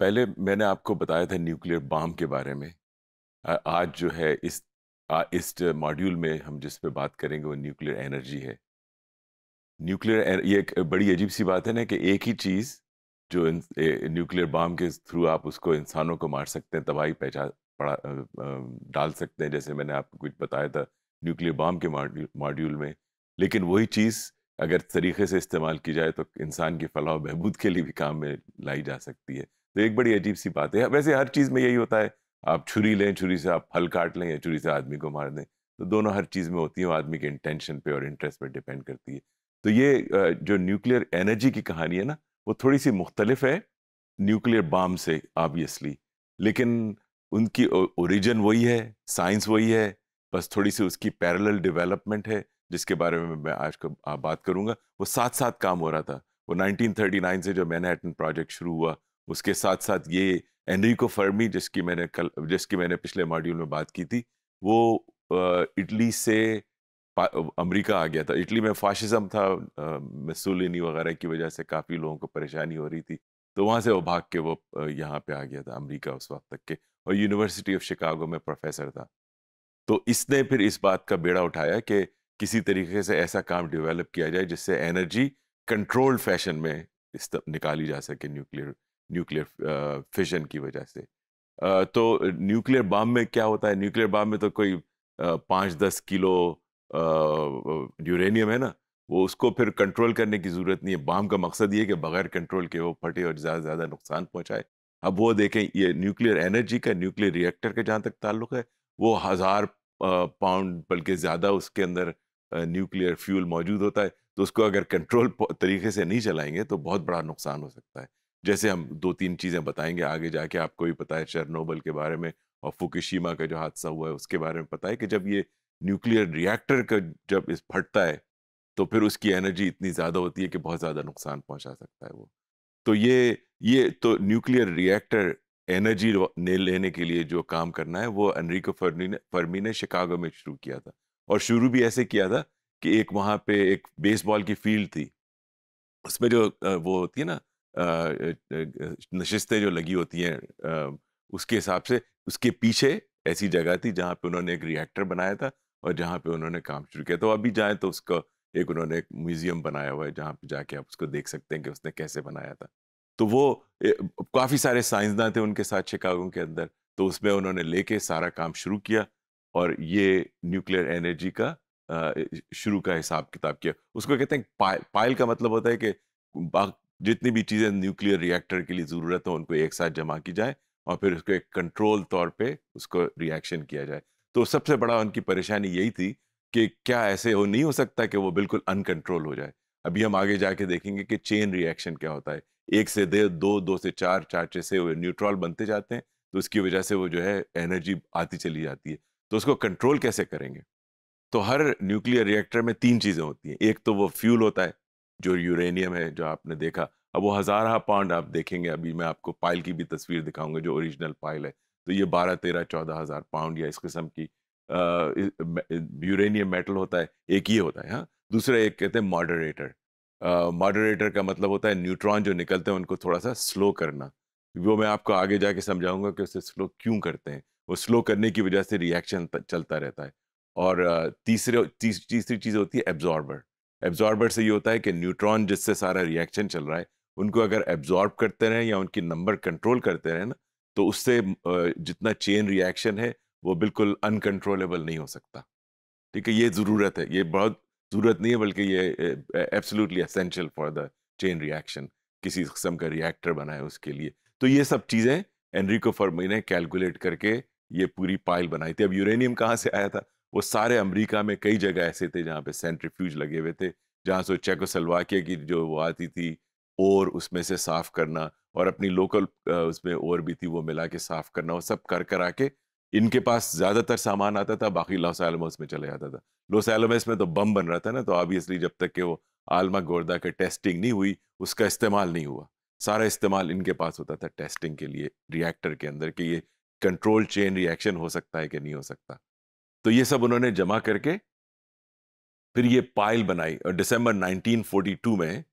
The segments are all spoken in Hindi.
पहले मैंने आपको बताया था न्यूक्लियर बम के बारे में आज जो है इस इस मॉड्यूल में हम जिस पे बात करेंगे वो न्यूक्लियर एनर्जी है न्यूक्लियर ये एक बड़ी अजीब सी बात है ना कि एक ही चीज़ जो न्यूक्लियर बम के थ्रू आप उसको इंसानों को मार सकते हैं तबाही पहचान पड़ा डाल सकते हैं जैसे मैंने आपको कुछ बताया था न्यूक्लियर बम के मॉड्यूल में लेकिन वही चीज़ अगर तरीके से इस्तेमाल की जाए तो इंसान की फलाह बहबूद के लिए भी काम में लाई जा सकती है तो एक बड़ी अजीब सी बात है वैसे हर चीज़ में यही होता है आप छुरी लें छुरी से आप फल काट लें या छुरी से आदमी को मार दें तो दोनों हर चीज़ में होती है आदमी के इंटेंशन पे और इंटरेस्ट पे डिपेंड करती है तो ये जो न्यूक्लियर एनर्जी की कहानी है ना वो थोड़ी सी मुख्तलिफ है न्यूक्लियर बाम से ऑबियसली लेकिन उनकी ओरिजिन वही है साइंस वही है बस थोड़ी सी उसकी पैरेलल डेवलपमेंट है जिसके बारे में मैं आज को बात करूंगा वो साथ साथ काम हो रहा था वो 1939 से जो मैनहट्टन प्रोजेक्ट शुरू हुआ उसके साथ साथ ये एनरिको फर्मी जिसकी मैंने कल जिसकी मैंने पिछले मॉड्यूल में बात की थी वो इटली से अमेरिका आ गया था इटली में फाशिज़म था मसूलिनी वगैरह की वजह से काफ़ी लोगों को परेशानी हो रही थी तो वहाँ से वो भाग के वो यहाँ पे आ गया था अमेरिका उस वक्त तक के और यूनिवर्सिटी ऑफ शिकागो में प्रोफेसर था तो इसने फिर इस बात का बेड़ा उठाया कि किसी तरीके से ऐसा काम डेवलप किया जाए जिससे एनर्जी कंट्रोल्ड फैशन में निकाली जा सके न्यूक्लियर न्यूक्लियर फिशन की वजह से तो न्यूक्लियर बम में क्या होता है न्यूक्लियर बम में तो कोई पाँच दस किलो यूरेनियम है ना वो उसको फिर कंट्रोल करने की ज़रूरत नहीं है बम का मकसद ये है कि बगैर कंट्रोल के वो फटे और ज़्यादा से ज़्यादा नुकसान पहुँचाए अब वो देखें ये न्यूक्लियर एनर्जी का न्यूक्लियर रिएक्टर का जहाँ तक ताल्लुक है वो हज़ार पाउंड बल्कि ज़्यादा उसके अंदर न्यूक्लियर फ्यूल मौजूद होता है तो उसको अगर कंट्रोल तरीके से नहीं चलाएंगे तो बहुत बड़ा नुकसान हो सकता है जैसे हम दो तीन चीज़ें बताएंगे आगे जाके आपको भी पता है चरनोबल के बारे में और फुकुशिमा का जो हादसा हुआ है उसके बारे में पता है कि जब ये न्यूक्लियर रिएक्टर का जब इस फटता है तो फिर उसकी एनर्जी इतनी ज़्यादा होती है कि बहुत ज़्यादा नुकसान पहुंचा सकता है वो तो ये ये तो न्यूक्लियर रिएक्टर एनर्जी ने लेने के लिए जो काम करना है वो अनरिको फर्मी ने फर्मी ने शिकागो में शुरू किया था और शुरू भी ऐसे किया था कि एक वहाँ पे एक बेसबॉल की फील्ड थी उसमें जो वो होती है ना नशस्तें जो लगी होती हैं उसके हिसाब से उसके पीछे ऐसी जगह थी जहाँ पे उन्होंने एक रिएक्टर बनाया था और जहाँ पे उन्होंने काम शुरू किया तो अभी जाएँ तो उसका एक उन्होंने एक म्यूजियम बनाया हुआ है जहाँ पे जाके आप उसको देख सकते हैं कि उसने कैसे बनाया था तो वो काफ़ी सारे साइंसदान थे उनके साथ शिकागो के अंदर तो उसमें उन्होंने लेके सारा काम शुरू किया और ये न्यूक्लियर एनर्जी का शुरू का हिसाब किताब किया उसको कहते हैं पा पायल का मतलब होता है कि जितनी भी चीज़ें न्यूक्लियर रिएक्टर के लिए ज़रूरत हो उनको एक साथ जमा की जाए और फिर उसको एक कंट्रोल तौर पे उसको रिएक्शन किया जाए तो सबसे बड़ा उनकी परेशानी यही थी कि क्या ऐसे हो नहीं हो सकता कि वो बिल्कुल अनकंट्रोल हो जाए अभी हम आगे जाके देखेंगे कि चेन रिएक्शन क्या होता है एक से दे दो दो से चार चार छः से न्यूट्रॉल बनते जाते हैं तो उसकी वजह से वो जो है एनर्जी आती चली जाती है तो उसको कंट्रोल कैसे करेंगे तो हर न्यूक्लियर रिएक्टर में तीन चीज़ें होती हैं एक तो वो फ्यूल होता है जो यूरेनियम है जो आपने देखा अब वो हज़ारहा पाउंड आप देखेंगे अभी मैं आपको पाइल की भी तस्वीर दिखाऊंगा जो ओरिजिनल पाइल है तो ये बारह तेरह चौदह हज़ार पाउंड या इस किस्म की यूरेनियम मेटल होता है एक ये होता है हाँ दूसरा एक कहते हैं मॉडरेटर मॉडरेटर का मतलब होता है न्यूट्रॉन जो निकलते हैं उनको थोड़ा सा स्लो करना वो मैं आपको आगे जाके समझाऊंगा कि उसे स्लो क्यों करते हैं वो स्लो करने की वजह से रिएक्शन चलता रहता है और तीसरे तीस, तीसरी चीज़ होती है एब्जॉर्बर एब्जॉर्बर से ये होता है कि न्यूट्रॉन जिससे सारा रिएक्शन चल रहा है उनको अगर एब्जॉर्ब करते रहें या उनकी नंबर कंट्रोल करते रहें ना तो उससे जितना चेन रिएक्शन है वो बिल्कुल अनकंट्रोलेबल नहीं हो सकता ठीक है ये ज़रूरत है ये बहुत ज़रूरत नहीं है बल्कि ये absolutely essential for the chain reaction किसी किस्म का रिएक्टर बनाए उसके लिए तो ये सब चीज़ें एनरिको फर्मी ने कैलकुलेट करके ये पूरी पाइल बनाई थी अब यूरेनियम कहाँ से आया था वो सारे अमेरिका में कई जगह ऐसे थे जहाँ पे सेंट्रीफ्यूज लगे हुए थे जहाँ से चेकोसलवाकिया की जो वो आती थी और उसमें से साफ़ करना और अपनी लोकल उसमें और भी थी वो मिला के साफ़ करना वो सब कर कर आके इनके पास ज़्यादातर सामान आता था बाकी लॉस एलोमस में चले जाता था लॉस एलोमस में तो बम बन रहा था ना तो ऑबियसली जब तक के वो आलमा गोरदा के टेस्टिंग नहीं हुई उसका इस्तेमाल नहीं हुआ सारा इस्तेमाल इनके पास होता था टेस्टिंग के लिए रिएक्टर के अंदर कि ये कंट्रोल चेन रिएक्शन हो सकता है कि नहीं हो सकता तो ये सब उन्होंने जमा करके फिर ये पाइल बनाई और दिसंबर 1942 में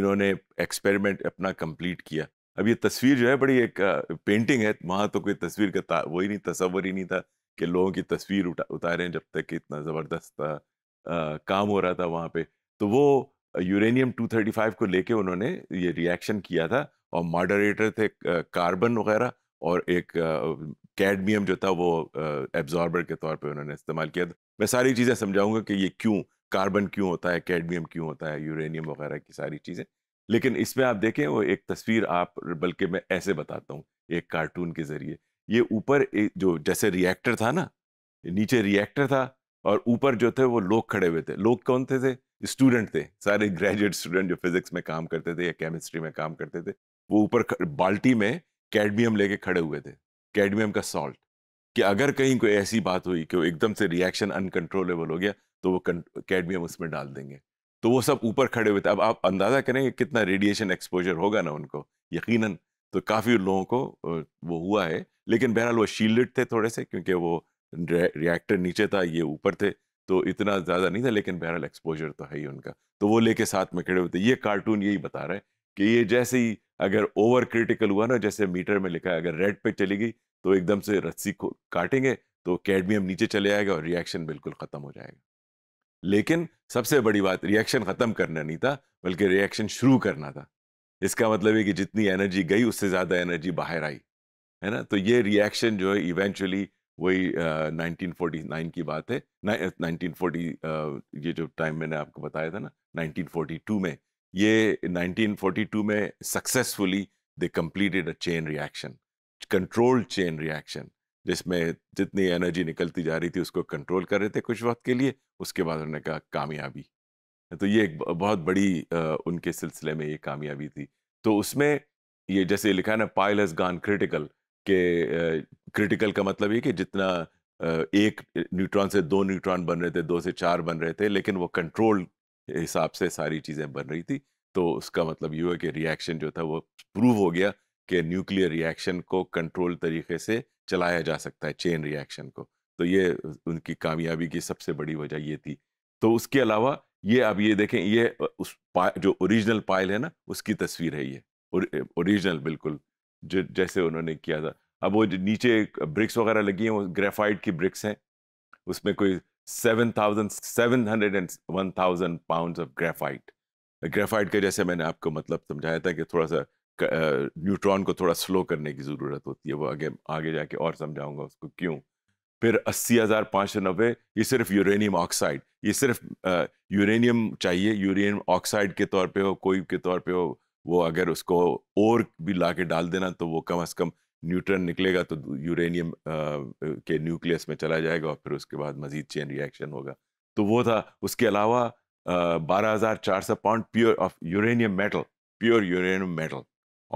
इन्होंने एक्सपेरिमेंट अपना कंप्लीट किया अब ये तस्वीर जो है बड़ी एक पेंटिंग है वहाँ तो कोई तस्वीर का वही नहीं तस्वर ही नहीं था कि लोगों की तस्वीर उठा उतारें जब तक कि इतना ज़बरदस्त काम हो रहा था वहाँ पे तो वो यूरेनियम 235 को लेके उन्होंने ये रिएक्शन किया था और मॉडरेटर थे कार्बन वगैरह और एक कैडमियम जो था वो एब्जॉर्बर के तौर पे उन्होंने इस्तेमाल किया था मैं सारी चीज़ें समझाऊंगा कि ये क्यों कार्बन क्यों होता है कैडमियम क्यों होता है यूरेनियम वगैरह की सारी चीज़ें लेकिन इसमें आप देखें वो एक तस्वीर आप बल्कि मैं ऐसे बताता हूँ एक कार्टून के ज़रिए ये ऊपर जो जैसे रिएक्टर था ना नीचे रिएक्टर था और ऊपर जो थे वो लोग खड़े हुए थे लोग कौन थे थे स्टूडेंट थे सारे ग्रेजुएट स्टूडेंट जो फिजिक्स में काम करते थे या केमिस्ट्री में काम करते थे वो ऊपर बाल्टी में कैडमियम लेके खड़े हुए थे कैडमियम का सॉल्ट कि अगर कहीं कोई ऐसी बात हुई कि वो एकदम से रिएक्शन अनकंट्रोलेबल हो गया तो वो कैडमियम उसमें डाल देंगे तो वो सब ऊपर खड़े हुए थे अब आप अंदाज़ा करेंगे कितना रेडिएशन एक्सपोजर होगा ना उनको यकीन तो काफ़ी लोगों को वो हुआ है लेकिन बहरहाल वो शील्डेड थे थोड़े से क्योंकि वो रिएक्टर नीचे था ये ऊपर थे तो इतना ज़्यादा नहीं था लेकिन बहरहाल एक्सपोजर तो है ही उनका तो वो लेके साथ में खड़े हुए थे ये कार्टून यही बता रहा है कि ये जैसे ही अगर ओवर क्रिटिकल हुआ ना जैसे मीटर में लिखा है अगर रेड पे चली गई तो एकदम से रस्सी को काटेंगे तो कैडमियम नीचे चले आएगा और रिएक्शन बिल्कुल ख़त्म हो जाएगा लेकिन सबसे बड़ी बात रिएक्शन ख़त्म करना नहीं था बल्कि रिएक्शन शुरू करना था इसका मतलब है कि जितनी एनर्जी गई उससे ज़्यादा एनर्जी बाहर आई है ना तो ये रिएक्शन जो है इवेंचुअली वही नाइनटीन फोर्टी नाइन की बात है नाइनटीन ये जो टाइम मैंने आपको बताया था ना नाइनटीन फोर्टी टू में ये 1942 में successfully they completed a chain reaction controlled chain reaction जिसमें जितनी एनर्जी निकलती जा रही थी उसको कंट्रोल कर रहे थे कुछ वक्त के लिए उसके बाद उन्होंने कहा कामयाबी तो ये एक बहुत बड़ी उनके सिलसिले में ये कामयाबी थी तो उसमें ये जैसे लिखा है ना पाइल हैज़ गान क्रिटिकल के क्रिटिकल का मतलब ये कि जितना एक न्यूट्रॉन से दो न्यूट्रॉन बन रहे थे दो से चार बन रहे थे लेकिन वो कंट्रोल हिसाब से सारी चीज़ें बन रही थी तो उसका मतलब ये है कि रिएक्शन जो था वो प्रूव हो गया कि न्यूक्लियर रिएक्शन को कंट्रोल तरीके से चलाया जा सकता है चेन रिएक्शन को तो ये उनकी कामयाबी की सबसे बड़ी वजह ये थी तो उसके अलावा ये अब ये देखें ये उस पा जो ओरिजिनल पायल है ना उसकी तस्वीर है ये ओरिजिनल बिल्कुल जो जैसे उन्होंने किया था अब वो नीचे ब्रिक्स वगैरह लगी हैं वो ग्रेफाइट की ब्रिक्स हैं उसमें कोई 701,000 ऑफ ग्रेफाइट ग्रेफाइट का जैसे मैंने आपको मतलब समझाया था कि थोड़ा सा न्यूट्रॉन को थोड़ा स्लो करने की ज़रूरत होती है वो आगे आगे जाके और समझाऊंगा उसको क्यों फिर अस्सी हज़ार पाँच सौ नब्बे ये सिर्फ यूरेनियम ऑक्साइड ये सिर्फ यूरेनियम चाहिए यूरेनियम ऑक्साइड के तौर पे हो कोई के तौर पे हो वो अगर उसको और भी ला के डाल देना तो वो कम अज़ कम न्यूट्रन निकलेगा तो यूरेनियम के न्यूक्लियस में चला जाएगा और फिर उसके बाद मजीद चेन रिएक्शन होगा तो वो था उसके अलावा बारह हज़ार चार सौ pound pure of uranium metal pure uranium metal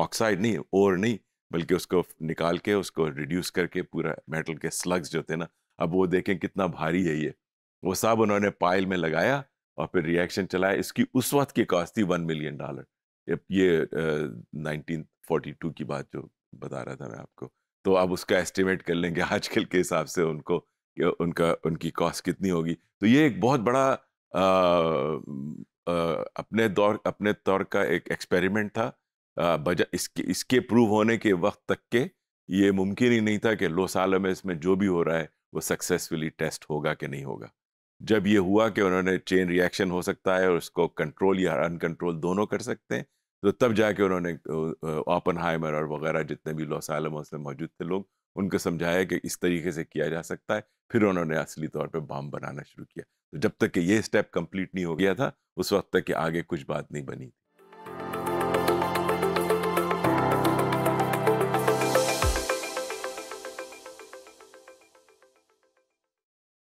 oxide नहीं और नहीं बल्कि उसको निकाल के उसको रिड्यूस करके पूरा मेटल के स्लग्स जो थे ना अब वो देखें कितना भारी है ये वो सब उन्होंने पाइल में लगाया और फिर रिएक्शन चलाया इसकी उस वक्त की कॉस्ट थी वन मिलियन डॉलर ये नाइनटीन फोर्टी टू की बात जो बता रहा था मैं आपको तो आप उसका एस्टिमेट कर लेंगे आजकल के हिसाब से उनको उनका उनकी कॉस्ट कितनी होगी तो ये एक बहुत बड़ा आ, आ, अपने दौर अपने तौर का एक एक्सपेरिमेंट था बजट इसके इसके प्रूव होने के वक्त तक के ये मुमकिन ही नहीं था कि लो सालों में इसमें जो भी हो रहा है वो सक्सेसफुली टेस्ट होगा कि नहीं होगा जब ये हुआ कि उन्होंने चेन रिएक्शन हो सकता है और उसको कंट्रोल या अनकंट्रोल दोनों कर सकते हैं तो तब जाके उन्होंने ओपन हाइमर और वगैरह जितने भी लॉस आलमोस में मौजूद थे लोग उनको समझाया कि इस तरीके से किया जा सकता है फिर उन्होंने असली तौर पर बम बनाना शुरू किया तो जब तक कि ये स्टेप कंप्लीट नहीं हो गया था उस वक्त तक कि आगे कुछ बात नहीं बनी थी